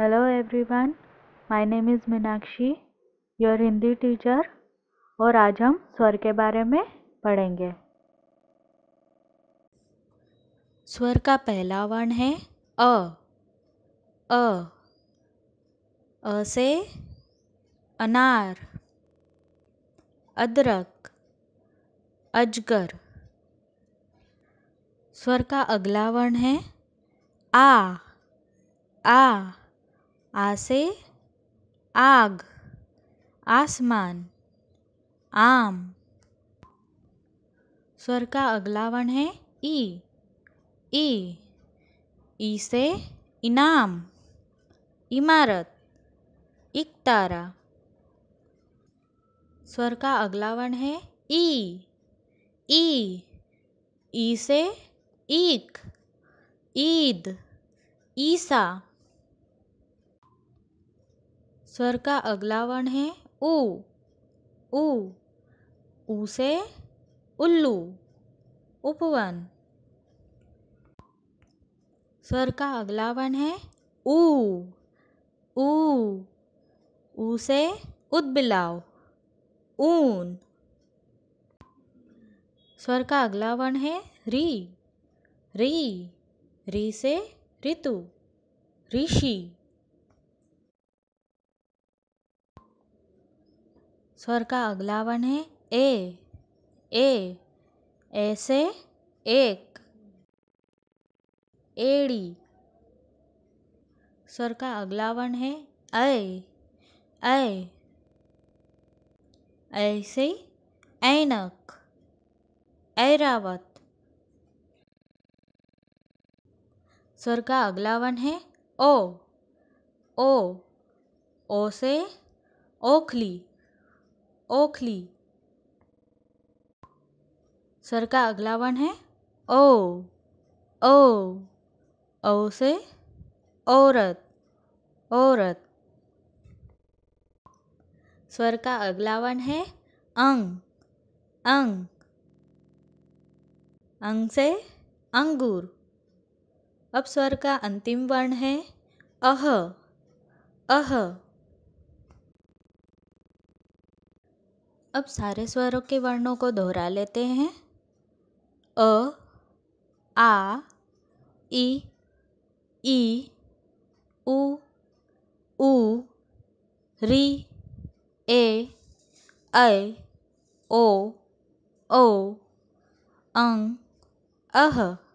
hello everyone my name is Meenakshi your Hindi teacher और आज हम स्वर के बारे में पढ़ेंगे स्वर का पहला वर्ण है अ अ अ से अनार अदरक अजगर स्वर का अगला वर्ण है आ आ आसे आग आसमान आम स्वर का अगला वर्ण है ई ई ई से इनाम इमारत इकतारा स्वर का अगला वर्ण है ई ई ई से ईक ईद ईसा स्वर का अगला वर्ण है उ उ उ से उल्लू उपवन स्वर का अगला वर्ण है उ उ उ से उदबिलाव ऊन स्वर का अगला वर्ण है री री री से ऋतु ऋषि स्वर का अगला वर्ण है ए ए ऐसे एक एड़ी स्वर का अगला वर्ण है ऐ ऐ ऐसे ऐनक ऐरावत स्वर का अगला वर्ण है ओ ओ ओ से ओखली ओखली सर का अगला वर्ण है ओ ओ ओ से औरत औरत स्वर का अगला वर्ण है अंग अंग अंग से अंगूर अब स्वर का अंतिम वर्ण है अह अह अब सारे स्वरों के वर्णों को दोहरा लेते हैं अ आ इ ई उ उ री ए ऐ ओ ओ अं अह